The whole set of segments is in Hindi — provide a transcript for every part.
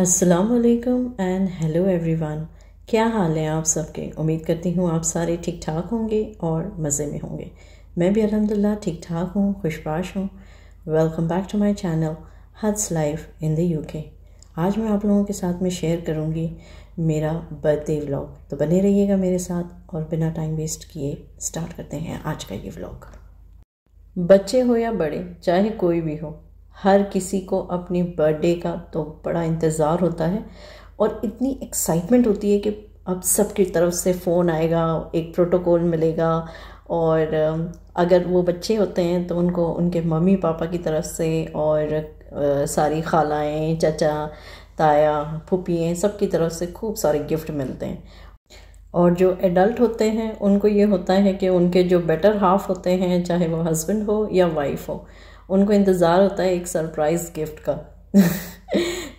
अस्सलाम वालेकुम एंड हेलो एवरीवन क्या हाल है आप सबके उम्मीद करती हूँ आप सारे ठीक ठाक होंगे और मज़े में होंगे मैं भी अलहमदिल्ला ठीक ठाक हूँ खुशबाश हूँ welcome back to my channel हद्स लाइफ इन द यूके आज मैं आप लोगों के साथ में शेयर करूँगी मेरा बर्थडे व्लॉग तो बने रहिएगा मेरे साथ और बिना टाइम वेस्ट किए स्टार्ट करते हैं आज का ये व्लॉग बच्चे हो या बड़े चाहे कोई भी हो हर किसी को अपने बर्थडे का तो बड़ा इंतज़ार होता है और इतनी एक्साइटमेंट होती है कि अब सबकी तरफ से फ़ोन आएगा एक प्रोटोकॉल मिलेगा और अगर वो बच्चे होते हैं तो उनको उनके मम्मी पापा की तरफ से और सारी खालाएँ चचा ताया फुपियाँ सब की तरफ से खूब सारे गिफ्ट मिलते हैं और जो एडल्ट होते हैं उनको ये होता है कि उनके जो बेटर हाफ होते हैं चाहे वो हस्बैंड हो या वाइफ हो उनको इंतज़ार होता है एक सरप्राइज़ गिफ्ट का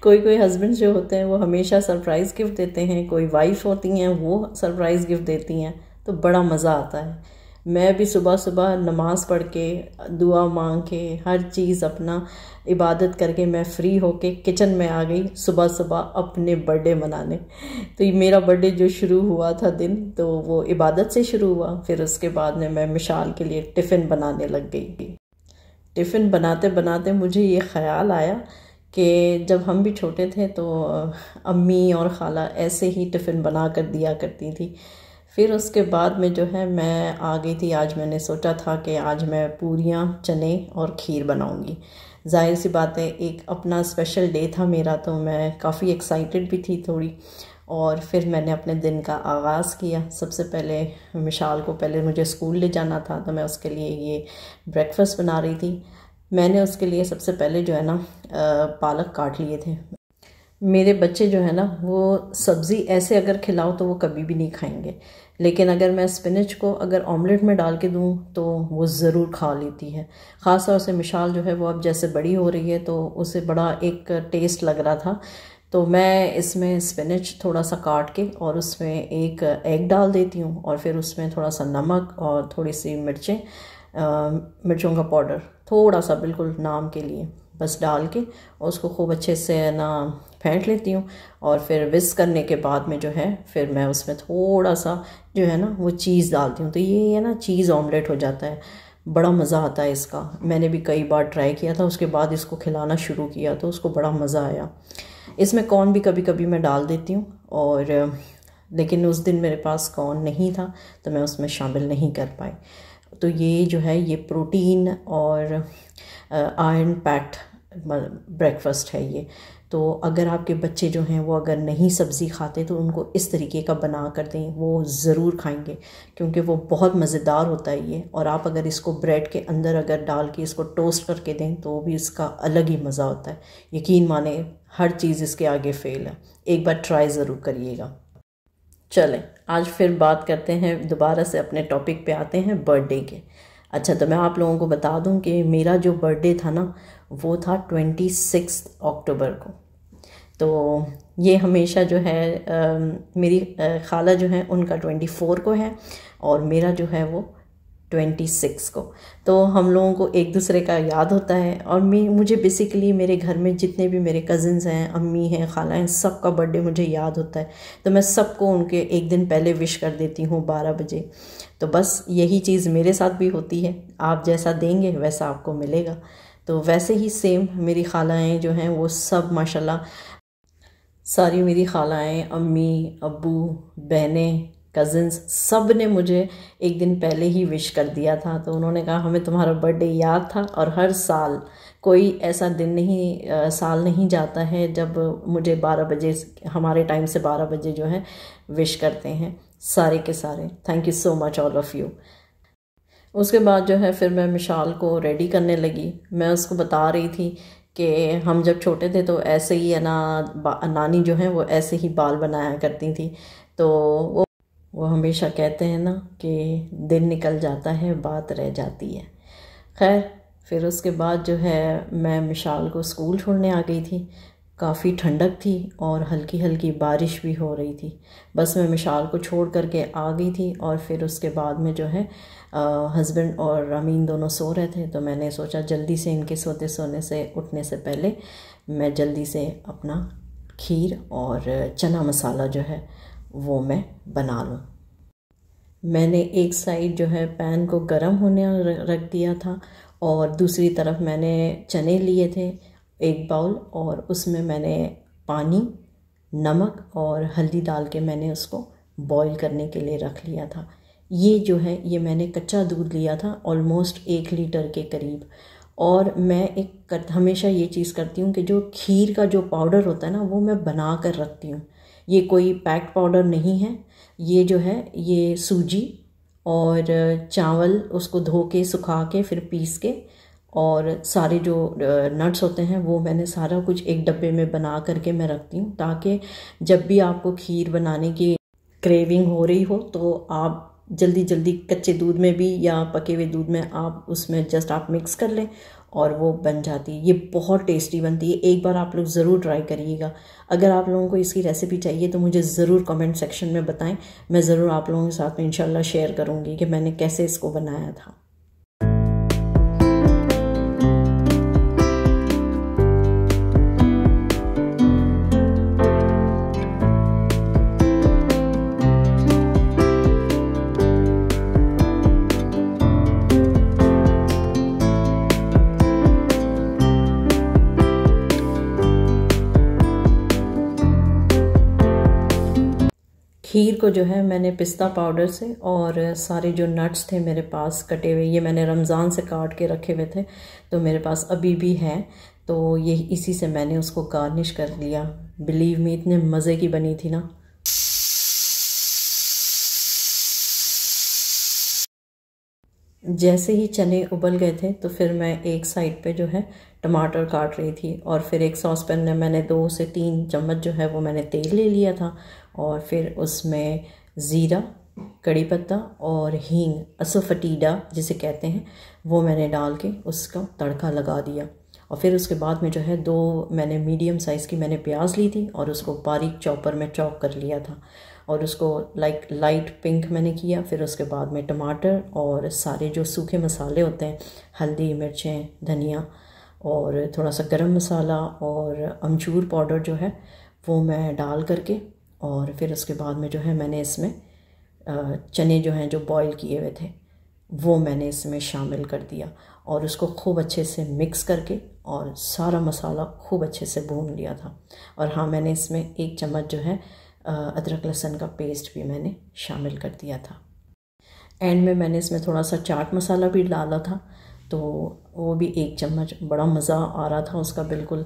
कोई कोई हस्बैंड जो होते हैं वो हमेशा सरप्राइज़ गिफ्ट देते हैं कोई वाइफ होती हैं वो सरप्राइज़ गिफ्ट देती हैं तो बड़ा मज़ा आता है मैं भी सुबह सुबह नमाज़ पढ़ के दुआ मांग के हर चीज़ अपना इबादत करके मैं फ्री होके किचन में आ गई सुबह सुबह अपने बर्थडे मनाने तो ये मेरा बर्थडे जो शुरू हुआ था दिन तो वो इबादत से शुरू हुआ फिर उसके बाद में मैं मिशाल के लिए टिफ़िन बनाने लग गई थी टिफ़िन बनाते बनाते मुझे ये ख़्याल आया कि जब हम भी छोटे थे तो अम्मी और खाला ऐसे ही टिफ़िन बना कर दिया करती थी फिर उसके बाद में जो है मैं आ गई थी आज मैंने सोचा था कि आज मैं पूरियाँ चने और खीर बनाऊँगी जाहिर सी बात है एक अपना स्पेशल डे था मेरा तो मैं काफ़ी एक्साइटेड भी थी थोड़ी और फिर मैंने अपने दिन का आगाज़ किया सबसे पहले मिशाल को पहले मुझे स्कूल ले जाना था तो मैं उसके लिए ये ब्रेकफास्ट बना रही थी मैंने उसके लिए सबसे पहले जो है ना पालक काट लिए थे मेरे बच्चे जो है ना वो सब्ज़ी ऐसे अगर खिलाओ तो वो कभी भी नहीं खाएंगे लेकिन अगर मैं स्पिनच को अगर ऑमलेट में डाल के दूँ तो वो ज़रूर खा लेती है ख़ास तौर से मिशाल जो है वो अब जैसे बड़ी हो रही है तो उसे बड़ा एक टेस्ट लग रहा था तो मैं इसमें स्पिनच थोड़ा सा काट के और उसमें एक एग डाल देती हूँ और फिर उसमें थोड़ा सा नमक और थोड़ी सी मिर्चें मिर्चों का पाउडर थोड़ा सा बिल्कुल नाम के लिए बस डाल के और उसको खूब अच्छे से ना फेंट लेती हूँ और फिर विस करने के बाद में जो है फिर मैं उसमें थोड़ा सा जो है ना वो चीज़ डालती हूँ तो ये है ना चीज़ ऑमलेट हो जाता है बड़ा मज़ा आता है इसका मैंने भी कई बार ट्राई किया था उसके बाद इसको खिलाना शुरू किया तो उसको बड़ा मज़ा आया इसमें कॉर्न भी कभी कभी मैं डाल देती हूँ और लेकिन उस दिन मेरे पास कॉर्न नहीं था तो मैं उसमें शामिल नहीं कर पाई तो ये जो है ये प्रोटीन और आयरन पैक्ड ब्रेकफास्ट है ये तो अगर आपके बच्चे जो हैं वो अगर नहीं सब्ज़ी खाते तो उनको इस तरीके का बना कर दें वो ज़रूर खाएंगे क्योंकि वो बहुत मज़ेदार होता है ये और आप अगर इसको ब्रेड के अंदर अगर डाल के इसको टोस्ट करके दें तो भी इसका अलग ही मज़ा होता है यकीन माने हर चीज़ इसके आगे फेल है एक बार ट्राई ज़रूर करिएगा चलें आज फिर बात करते हैं दोबारा से अपने टॉपिक पे आते हैं बर्थडे के अच्छा तो मैं आप लोगों को बता दूं कि मेरा जो बर्थडे था ना वो था ट्वेंटी सिक्स अक्टूबर को तो ये हमेशा जो है आ, मेरी आ, खाला जो है उनका ट्वेंटी फोर को है और मेरा जो है वो ट्वेंटी सिक्स को तो हम लोगों को एक दूसरे का याद होता है और मैं मुझे बेसिकली मेरे घर में जितने भी मेरे कज़न्स हैं अम्मी हैं खाला हैं सबका बर्थडे मुझे याद होता है तो मैं सबको उनके एक दिन पहले विश कर देती हूँ बारह बजे तो बस यही चीज़ मेरे साथ भी होती है आप जैसा देंगे वैसा आपको मिलेगा तो वैसे ही सेम मेरी खालाएँ जो हैं वो सब माशाल्लाह सारी मेरी खालाएँ अम्मी अबू बहनें कज़न्स सब ने मुझे एक दिन पहले ही विश कर दिया था तो उन्होंने कहा हमें तुम्हारा बर्थडे याद था और हर साल कोई ऐसा दिन नहीं आ, साल नहीं जाता है जब मुझे बारह बजे हमारे टाइम से बारह बजे जो है विश करते हैं सारे के सारे thank you so much all of you उसके बाद जो है फिर मैं मिशाल को रेडी करने लगी मैं उसको बता रही थी कि हम जब छोटे थे तो ऐसे ही ना नानी जो है वो ऐसे ही बाल बनाया करती थी तो वो वो हमेशा कहते हैं ना कि दिन निकल जाता है बात रह जाती है खैर फिर उसके बाद जो है मैं मिशाल को स्कूल छोड़ने आ गई थी काफ़ी ठंडक थी और हल्की हल्की बारिश भी हो रही थी बस मैं मिशाल को छोड़ करके आ गई थी और फिर उसके बाद में जो है हस्बैंड और रामीन दोनों सो रहे थे तो मैंने सोचा जल्दी से इनके सोते सोने से उठने से पहले मैं जल्दी से अपना खीर और चना मसाला जो है वो मैं बना लूँ मैंने एक साइड जो है पैन को गर्म होने रख दिया था और दूसरी तरफ मैंने चने लिए थे एक बाउल और उसमें मैंने पानी नमक और हल्दी डाल के मैंने उसको बॉईल करने के लिए रख लिया था ये जो है ये मैंने कच्चा दूध लिया था ऑलमोस्ट एक लीटर के करीब और मैं एक कर, हमेशा ये चीज़ करती हूँ कि जो खीर का जो पाउडर होता है ना वो मैं बना कर रखती हूँ ये कोई पैक्ड पाउडर नहीं है ये जो है ये सूजी और चावल उसको धो के सुखा के फिर पीस के और सारे जो नट्स होते हैं वो मैंने सारा कुछ एक डब्बे में बना करके मैं रखती हूँ ताकि जब भी आपको खीर बनाने की क्रेविंग हो रही हो तो आप जल्दी जल्दी कच्चे दूध में भी या पके हुए दूध में आप उसमें जस्ट आप मिक्स कर लें और वो बन जाती है ये बहुत टेस्टी बनती है एक बार आप लोग ज़रूर ट्राई करिएगा अगर आप लोगों को इसकी रेसिपी चाहिए तो मुझे ज़रूर कमेंट सेक्शन में बताएं मैं ज़रूर आप लोगों के साथ में इंशाल्लाह शेयर करूँगी कि मैंने कैसे इसको बनाया था खीर को जो है मैंने पिस्ता पाउडर से और सारे जो नट्स थे मेरे पास कटे हुए ये मैंने रमज़ान से काट के रखे हुए थे तो मेरे पास अभी भी हैं तो ये इसी से मैंने उसको गार्निश कर लिया बिलीव में इतने मज़े की बनी थी ना जैसे ही चने उबल गए थे तो फिर मैं एक साइड पे जो है टमाटर काट रही थी और फिर एक सॉस पैन में मैंने दो से तीन चम्मच जो है वो मैंने तेल ले लिया था और फिर उसमें ज़ीरा कड़ी पत्ता और हींग असफटीडा जिसे कहते हैं वो मैंने डाल के उसका तड़का लगा दिया और फिर उसके बाद में जो है दो मैंने मीडियम साइज़ की मैंने प्याज ली थी और उसको बारीक चॉपर में चॉप कर लिया था और उसको लाइक लाइट पिंक मैंने किया फिर उसके बाद में टमाटर और सारे जो सूखे मसाले होते हैं हल्दी मिर्चें धनिया और थोड़ा सा गरम मसाला और अमचूर पाउडर जो है वो मैं डाल करके और फिर उसके बाद में जो है मैंने इसमें चने जो हैं जो बॉईल किए हुए थे वो मैंने इसमें शामिल कर दिया और उसको खूब अच्छे से मिक्स करके और सारा मसाला खूब अच्छे से भून लिया था और हाँ मैंने इसमें एक चम्मच जो है अदरक लहसन का पेस्ट भी मैंने शामिल कर दिया था एंड में मैंने इसमें थोड़ा सा चाट मसाला भी डाला था तो वो भी एक चम्मच बड़ा मज़ा आ रहा था उसका बिल्कुल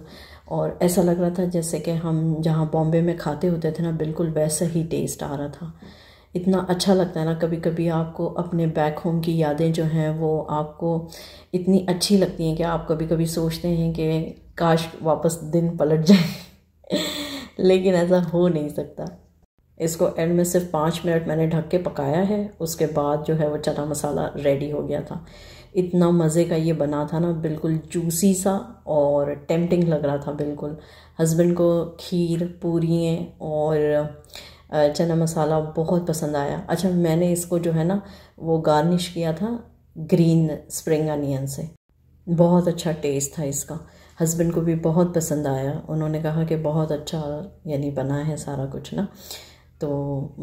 और ऐसा लग रहा था जैसे कि हम जहाँ बॉम्बे में खाते होते थे ना बिल्कुल वैसा ही टेस्ट आ रहा था इतना अच्छा लगता है ना कभी कभी आपको अपने बैक होम की यादें जो हैं वो आपको इतनी अच्छी लगती हैं कि आप कभी कभी सोचते हैं कि काश वापस दिन पलट जाए लेकिन ऐसा हो नहीं सकता इसको एंड में सिर्फ पाँच मिनट मैंने ढक के पकाया है उसके बाद जो है वो चना मसाला रेडी हो गया था इतना मज़े का ये बना था ना बिल्कुल जूसी सा और टेम्पटिंग लग रहा था बिल्कुल हस्बैंड को खीर पूरी और चना मसाला बहुत पसंद आया अच्छा मैंने इसको जो है ना वो गार्निश किया था ग्रीन स्प्रिंग अनियन से बहुत अच्छा टेस्ट था इसका हस्बैंड को भी बहुत पसंद आया उन्होंने कहा कि बहुत अच्छा यानी बना है सारा कुछ ना तो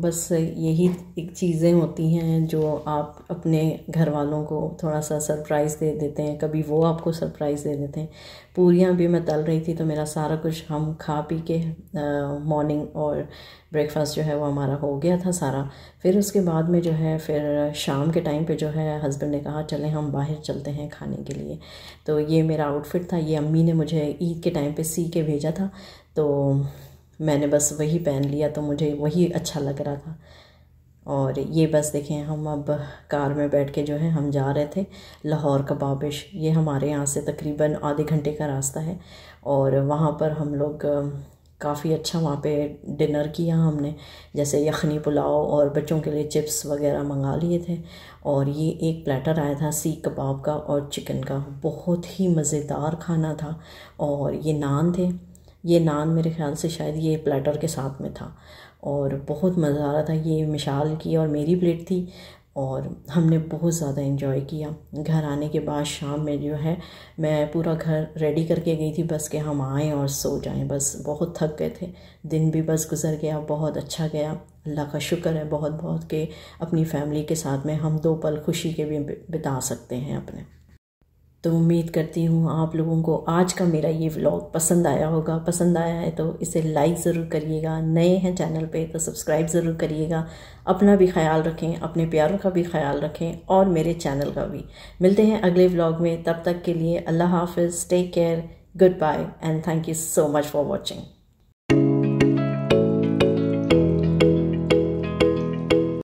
बस यही एक चीज़ें होती हैं जो आप अपने घर वालों को थोड़ा सा सरप्राइज़ दे देते हैं कभी वो आपको सरप्राइज़ दे देते हैं पूरियाँ भी मैं तल रही थी तो मेरा सारा कुछ हम खा पी के मॉर्निंग और ब्रेकफास्ट जो है वो हमारा हो गया था सारा फिर उसके बाद में जो है फिर शाम के टाइम पे जो है हस्बैंड ने कहा चलें हम बाहर चलते हैं खाने के लिए तो ये मेरा आउटफिट था ये अम्मी ने मुझे ईद e के टाइम पे सी के भेजा था तो मैंने बस वही पहन लिया तो मुझे वही अच्छा लग रहा था और ये बस देखें हम अब कार में बैठ के जो है हम जा रहे थे लाहौर कबाबिश ये हमारे यहाँ से तकरीबन आधे घंटे का रास्ता है और वहाँ पर हम लोग काफ़ी अच्छा वहाँ पे डिनर किया हमने जैसे यखनी पुलाव और बच्चों के लिए चिप्स वगैरह मंगा लिए थे और ये एक प्लेटर आया था सी कबाब का और चिकन का बहुत ही मज़ेदार खाना था और ये नान थे ये नान मेरे ख्याल से शायद ये प्लेटर के साथ में था और बहुत मज़ा आ रहा था ये मिशाल की और मेरी प्लेट थी और हमने बहुत ज़्यादा इन्जॉय किया घर आने के बाद शाम में जो है मैं पूरा घर रेडी करके गई थी बस कि हम आएँ और सो जाएँ बस बहुत थक गए थे दिन भी बस गुज़र गया बहुत अच्छा गया अल्लाह का शुक्र है बहुत बहुत कि अपनी फैमिली के साथ में हम दो पल खुशी के भी बिता सकते हैं अपने तो उम्मीद करती हूँ आप लोगों को आज का मेरा ये व्लॉग पसंद आया होगा पसंद आया है तो इसे लाइक ज़रूर करिएगा नए हैं चैनल पे तो सब्सक्राइब ज़रूर करिएगा अपना भी ख्याल रखें अपने प्यारों का भी ख्याल रखें और मेरे चैनल का भी मिलते हैं अगले व्लॉग में तब तक के लिए अल्लाह हाफिज़ take care goodbye and thank you so much for watching